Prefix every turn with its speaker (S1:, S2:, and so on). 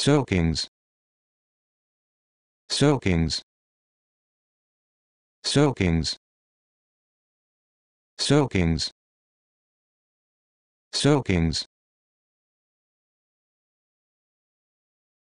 S1: soakings soakings soakings soakings soakings